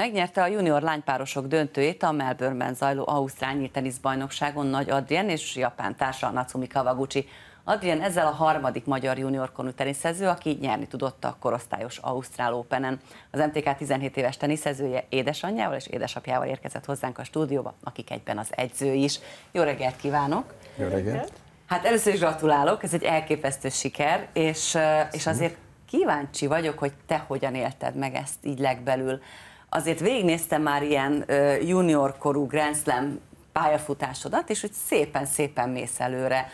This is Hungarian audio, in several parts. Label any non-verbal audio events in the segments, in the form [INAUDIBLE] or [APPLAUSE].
Megnyerte a junior lánypárosok döntőjét a Melbourneben zajló Ausztrál tenisz bajnokságon Nagy Adrien és japán társa Natsumi Kawaguchi. Adrien ezzel a harmadik magyar junior konú teniszező, aki nyerni tudott a korosztályos Ausztrál Openen. Az MTK 17 éves teniszezője édesanyjával és édesapjával érkezett hozzánk a stúdióba, akik egyben az edző is. Jó reggelt kívánok! Jó reggelt! Hát először is gratulálok, ez egy elképesztő siker, és, és azért kíváncsi vagyok, hogy te hogyan élted meg ezt így legbelül azért végignéztem már ilyen junior korú Grand Slam pályafutásodat, és hogy szépen-szépen mész előre.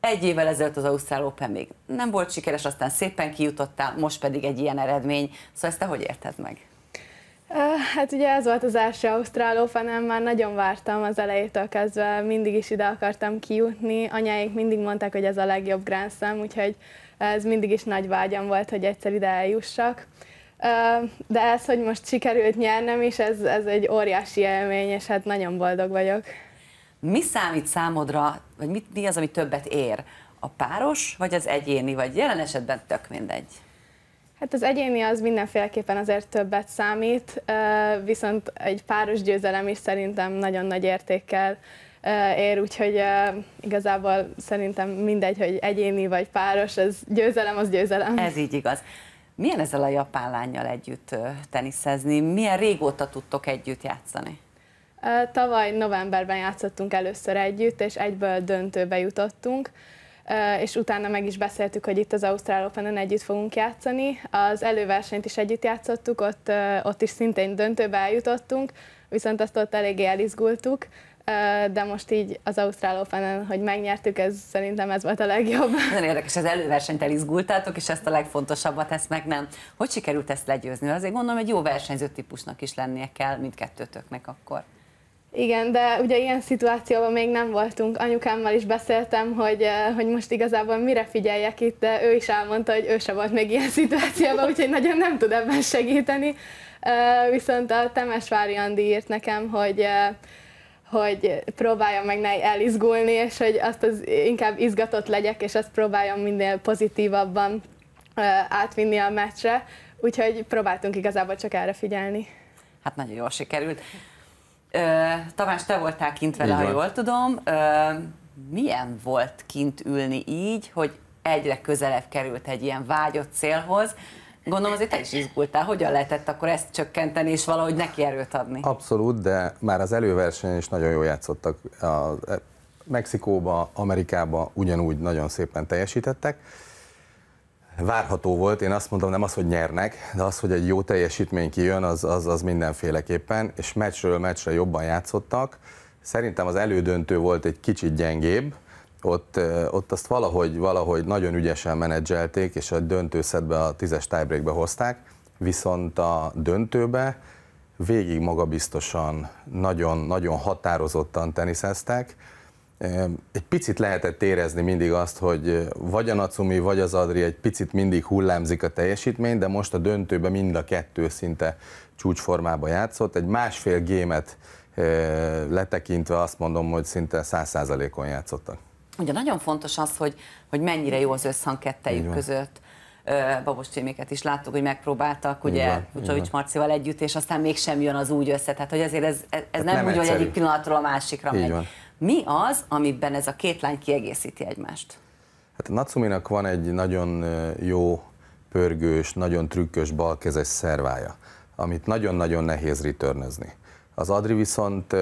Egy évvel ezelőtt az Ausztrál Open még nem volt sikeres, aztán szépen kijutottál, most pedig egy ilyen eredmény. Szóval ezt te hogy érted meg? Hát ugye ez volt az első Ausztrál Open, már nagyon vártam az elejétől kezdve, mindig is ide akartam kijutni. Anyáik mindig mondták, hogy ez a legjobb Grand Slam, úgyhogy ez mindig is nagy vágyam volt, hogy egyszer ide eljussak. De ez, hogy most sikerült nyernem is, ez, ez egy óriási élmény, és hát nagyon boldog vagyok. Mi számít számodra, vagy mit, mi az, ami többet ér? A páros, vagy az egyéni, vagy jelen esetben tök mindegy? Hát az egyéni az mindenféleképpen azért többet számít, viszont egy páros győzelem is szerintem nagyon nagy értékkel ér, úgyhogy igazából szerintem mindegy, hogy egyéni vagy páros, ez győzelem, az győzelem. Ez így igaz. Milyen ezzel a japán lányjal együtt teniszezni? Milyen régóta tudtok együtt játszani? Tavaly novemberben játszottunk először együtt, és egyből döntőbe jutottunk, és utána meg is beszéltük, hogy itt az Ausztrál open együtt fogunk játszani. Az előversenyt is együtt játszottuk, ott, ott is szintén döntőbe eljutottunk, viszont azt ott eléggé elizgultuk, de most így az Ausztrál open hogy megnyertük, ez szerintem ez volt a legjobb. [LAUGHS] Nagyon érdekes, az előversenyt elizgultátok, és ezt a legfontosabbat, ezt meg nem. Hogy sikerült ezt legyőzni? Azért gondolom, hogy jó versenyző típusnak is lennie kell mindkettőtöknek akkor. Igen, de ugye ilyen szituációban még nem voltunk. Anyukámmal is beszéltem, hogy, hogy most igazából mire figyeljek itt, de ő is elmondta, hogy ő se volt még ilyen szituációban, úgyhogy nagyon nem tud ebben segíteni. Viszont a Temesvári Andi írt nekem, hogy hogy próbáljam meg ne elizgulni, és hogy azt az inkább izgatott legyek, és azt próbáljam minél pozitívabban átvinni a meccsre, úgyhogy próbáltunk igazából csak erre figyelni. Hát nagyon jól sikerült. Tamás, te voltál kint vele, ha jól tudom. Milyen volt kint ülni így, hogy egyre közelebb került egy ilyen vágyott célhoz, Gondolom azért te is izgultál, hogyan lehetett akkor ezt csökkenteni és valahogy neki erőt adni? Abszolút, de már az előversenyen is nagyon jól játszottak. A e, Mexikóba, Amerikába ugyanúgy nagyon szépen teljesítettek. Várható volt, én azt mondom, nem az, hogy nyernek, de az, hogy egy jó teljesítmény kijön, az, az, az mindenféleképpen, és meccsről meccsre jobban játszottak. Szerintem az elődöntő volt egy kicsit gyengébb, ott, ott azt valahogy, valahogy nagyon ügyesen menedzselték, és a döntőszedbe a tízes tiebreakbe hozták, viszont a döntőbe végig magabiztosan, nagyon, nagyon határozottan teniszeztek. Egy picit lehetett érezni mindig azt, hogy vagy a Nacumi, vagy az Adri egy picit mindig hullámzik a teljesítmény, de most a döntőben mind a kettő szinte csúcsformába játszott. Egy másfél gémet letekintve azt mondom, hogy szinte száz százalékon játszottak. Ugye nagyon fontos az, hogy, hogy mennyire jó az összhang kettejük között. Babos Cséméket is láttuk, hogy megpróbáltak, ugye, Kucsovics Marcival együtt, és aztán mégsem jön az úgy össze. Tehát, hogy azért ez, ez ez hát nem, nem úgy, hogy egyik pillanatról a másikra Így megy. Van. Mi az, amiben ez a két lány kiegészíti egymást? Hát a Natsuminak van egy nagyon jó, pörgős, nagyon trükkös balkezes szervája, amit nagyon-nagyon nehéz ritörnözni. Az Adri viszont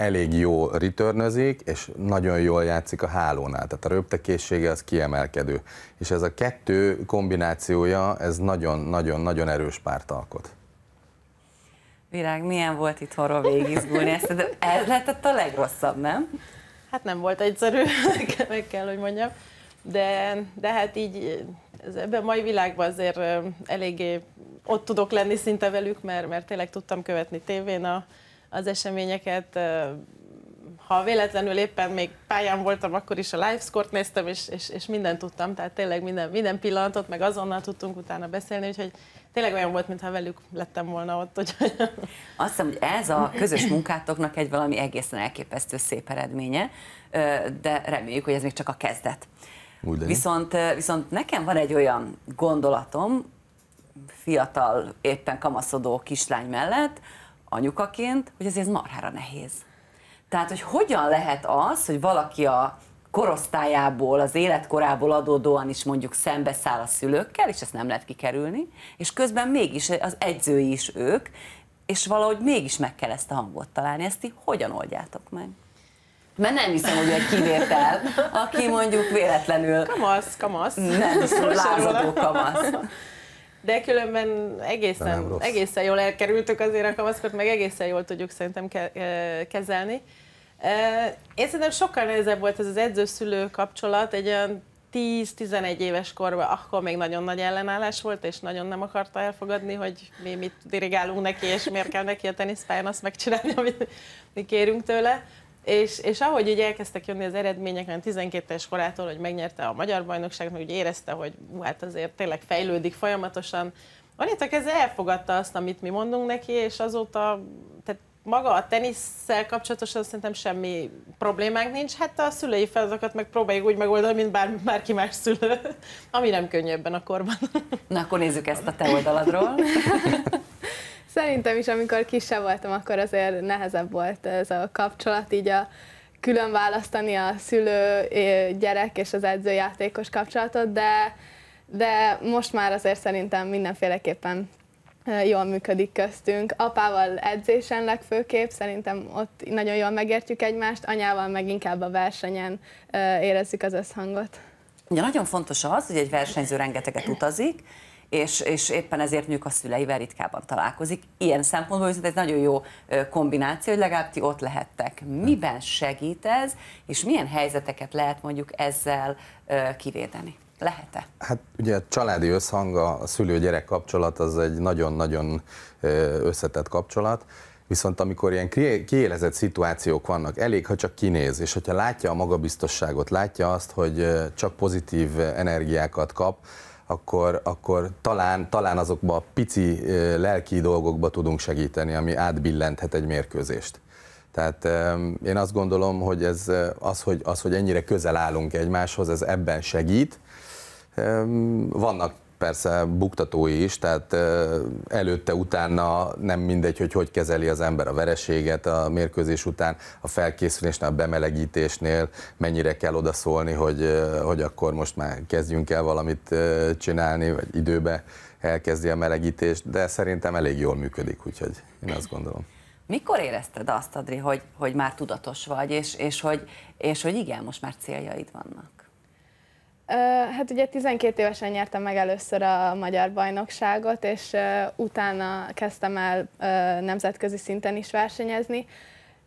elég jó ritörnözik, és nagyon jól játszik a hálónál, tehát a röptekészsége az kiemelkedő. És ez a kettő kombinációja, ez nagyon-nagyon-nagyon erős párt alkot. Virág, milyen volt itt horror végigizgulni ezt? De ez lehetett a legrosszabb, nem? Hát nem volt egyszerű, [LAUGHS] meg kell, hogy mondjam. De, de hát így ebben a mai világban azért eléggé ott tudok lenni szinte velük, mert, mert tényleg tudtam követni tévén a, az eseményeket, ha véletlenül éppen még pályán voltam, akkor is a live score-t néztem, és, és, és mindent tudtam, tehát tényleg minden, minden pillanatot, meg azonnal tudtunk utána beszélni, úgyhogy tényleg olyan volt, mintha velük lettem volna ott. Úgyhogy... Azt hiszem, hogy ez a közös munkátoknak egy valami egészen elképesztő szép eredménye, de reméljük, hogy ez még csak a kezdet. Viszont, viszont nekem van egy olyan gondolatom, fiatal, éppen kamaszodó kislány mellett, anyukaként, hogy ez marhára nehéz. Tehát, hogy hogyan lehet az, hogy valaki a korosztályából, az életkorából adódóan is mondjuk szembeszáll a szülőkkel, és ezt nem lehet kikerülni, és közben mégis az edzői is ők, és valahogy mégis meg kell ezt a hangot találni. Ezt ti hogyan oldjátok meg? Mert nem hiszem, hogy egy kivétel, aki mondjuk véletlenül... Kamasz, kamasz. Nem hiszem, lázadó kamasz. De különben egészen, egészen jól elkerültük azért a kamaszkot, meg egészen jól tudjuk szerintem ke kezelni. Én szerintem sokkal nehezebb volt ez az edzőszülő kapcsolat, egy olyan 10-11 éves korban akkor még nagyon nagy ellenállás volt, és nagyon nem akarta elfogadni, hogy mi mit dirigálunk neki, és miért kell neki a teniszpályán azt megcsinálni, [LAUGHS] amit mi kérünk tőle. És, és ahogy ugye elkezdtek jönni az eredmények, olyan 12 es korától, hogy megnyerte a magyar bajnokságot, meg úgy érezte, hogy hú, hát azért tényleg fejlődik folyamatosan, Anita kezdve elfogadta azt, amit mi mondunk neki, és azóta, tehát maga a tenisszel kapcsolatosan szerintem semmi problémánk nincs, hát a szülei feladatokat meg próbáljuk úgy megoldani, mint bár, bárki más szülő, ami nem könnyebben a korban. Na akkor nézzük ezt a te oldaladról. [LAUGHS] Szerintem is, amikor kisebb voltam, akkor azért nehezebb volt ez a kapcsolat, így a külön választani a szülő, eh, gyerek és az edzőjátékos kapcsolatot, de, de most már azért szerintem mindenféleképpen eh, jól működik köztünk. Apával edzésen legfőképp, szerintem ott nagyon jól megértjük egymást, anyával meg inkább a versenyen eh, érezzük az összhangot. Ugye nagyon fontos az, hogy egy versenyző rengeteget utazik, és, és éppen ezért nők a szüleivel ritkában találkozik. Ilyen szempontból viszont ez nagyon jó kombináció, hogy legalább ti ott lehettek. Miben segít ez, és milyen helyzeteket lehet mondjuk ezzel kivédeni? Lehet-e? Hát ugye a családi összhang, a szülő-gyerek kapcsolat az egy nagyon-nagyon összetett kapcsolat, viszont amikor ilyen kiélezett szituációk vannak, elég, ha csak kinéz, és hogyha látja a magabiztosságot, látja azt, hogy csak pozitív energiákat kap, akkor, akkor talán, talán azokba a pici lelki dolgokba tudunk segíteni, ami átbillenthet egy mérkőzést. Tehát én azt gondolom, hogy ez az, hogy, az, hogy ennyire közel állunk egymáshoz, ez ebben segít. Vannak persze buktatói is, tehát előtte, utána nem mindegy, hogy hogy kezeli az ember a vereséget a mérkőzés után, a felkészülésnél, a bemelegítésnél, mennyire kell odaszólni, hogy, hogy akkor most már kezdjünk el valamit csinálni, vagy időbe elkezdi a melegítést, de szerintem elég jól működik, úgyhogy én azt gondolom. Mikor érezted azt, Adri, hogy, hogy már tudatos vagy, és, és, hogy, és hogy igen, most már céljaid vannak? Hát ugye 12 évesen nyertem meg először a magyar bajnokságot, és utána kezdtem el nemzetközi szinten is versenyezni,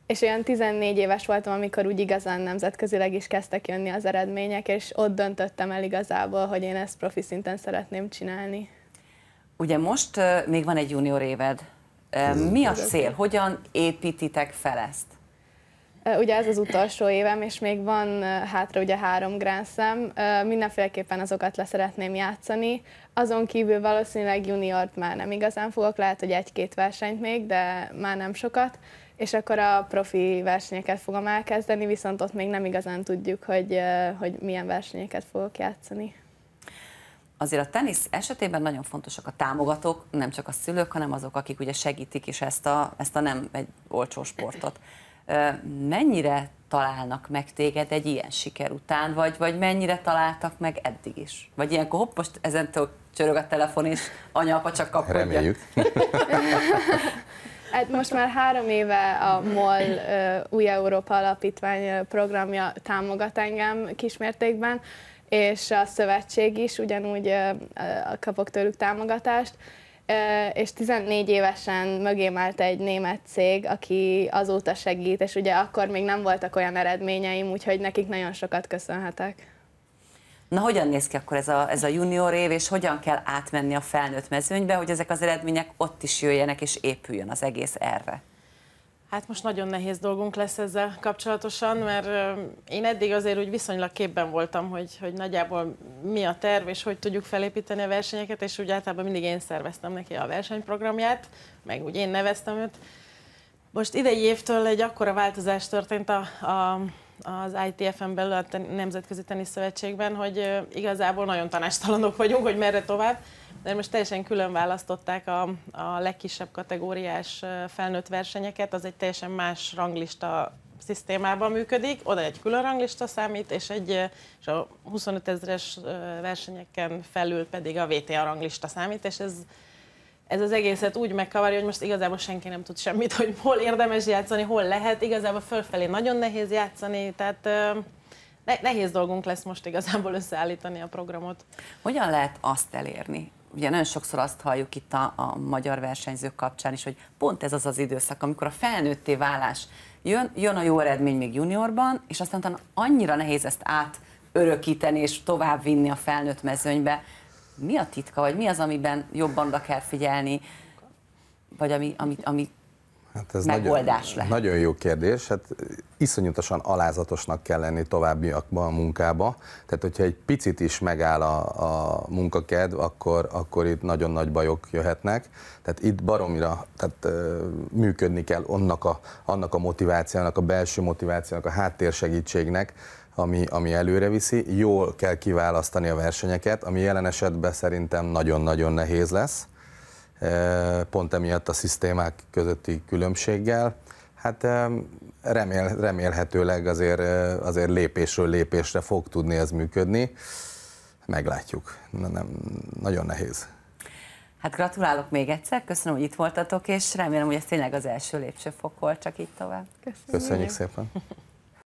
és olyan 14 éves voltam, amikor úgy igazán nemzetközileg is kezdtek jönni az eredmények, és ott döntöttem el igazából, hogy én ezt profi szinten szeretném csinálni. Ugye most még van egy junior éved. Mi a cél? Hogyan építitek fel ezt? Ugye ez az utolsó évem, és még van hátra ugye három gránszem. Mindenféleképpen azokat leszeretném játszani. Azon kívül valószínűleg juniort már nem igazán fogok, lehet, hogy egy-két versenyt még, de már nem sokat. És akkor a profi versenyeket fogom elkezdeni, viszont ott még nem igazán tudjuk, hogy, hogy milyen versenyeket fogok játszani. Azért a tenisz esetében nagyon fontosak a támogatók, nem csak a szülők, hanem azok, akik ugye segítik is ezt a, ezt a nem egy olcsó sportot mennyire találnak meg téged egy ilyen siker után, vagy, vagy mennyire találtak meg eddig is? Vagy ilyenkor hopp, most ezentől csörög a telefon, és apa csak kapkodja. Reméljük. [LAUGHS] Hát most már három éve a MOL Új Európa Alapítvány programja támogat engem kismértékben, és a szövetség is ugyanúgy kapok tőlük támogatást, és 14 évesen mögém állt egy német cég, aki azóta segít, és ugye akkor még nem voltak olyan eredményeim, úgyhogy nekik nagyon sokat köszönhetek. Na, hogyan néz ki akkor ez a, ez a junior év, és hogyan kell átmenni a felnőtt mezőnybe, hogy ezek az eredmények ott is jöjjenek, és épüljön az egész erre? Hát most nagyon nehéz dolgunk lesz ezzel kapcsolatosan, mert én eddig azért úgy viszonylag képben voltam, hogy, hogy nagyjából mi a terv, és hogy tudjuk felépíteni a versenyeket, és úgy általában mindig én szerveztem neki a versenyprogramját, meg úgy én neveztem őt. Most idei évtől egy akkora változás történt a, a az ITF-en belül, a Nemzetközi Teniszszövetségben, hogy igazából nagyon tanástalanok vagyunk, hogy merre tovább de most teljesen külön választották a, a legkisebb kategóriás felnőtt versenyeket, az egy teljesen más ranglista szisztémában működik, oda egy külön ranglista számít, és, egy, és a 25 ezeres versenyeken felül pedig a VTA ranglista számít, és ez, ez az egészet úgy megkavarja, hogy most igazából senki nem tud semmit, hogy hol érdemes játszani, hol lehet, igazából fölfelé nagyon nehéz játszani, tehát nehéz dolgunk lesz most igazából összeállítani a programot. Hogyan lehet azt elérni, ugye nagyon sokszor azt halljuk itt a, a magyar versenyzők kapcsán is, hogy pont ez az az időszak, amikor a felnőtté válás jön, jön a jó eredmény még juniorban, és aztán talán annyira nehéz ezt átörökíteni és tovább vinni a felnőtt mezőnybe. Mi a titka, vagy mi az, amiben jobban oda kell figyelni, vagy ami, ami, ami Hát ez megoldás nagyon, lehet? Nagyon jó kérdés. Hát iszonyatosan alázatosnak kell lenni továbbiakban a munkába. Tehát, hogyha egy picit is megáll a, a munkakedv, akkor, akkor itt nagyon nagy bajok jöhetnek. Tehát itt baromira tehát, működni kell annak a, annak a motivációnak, a belső motivációnak, a háttérsegítségnek, ami, ami előre viszi. Jól kell kiválasztani a versenyeket, ami jelen esetben szerintem nagyon-nagyon nehéz lesz pont emiatt a szisztémák közötti különbséggel. Hát remél, remélhetőleg azért, azért lépésről lépésre fog tudni ez működni. Meglátjuk. Na, nem, nagyon nehéz. Hát gratulálok még egyszer, köszönöm, hogy itt voltatok, és remélem, hogy ez tényleg az első lépcsőfok volt, csak így tovább. Köszönjük, köszönjük szépen.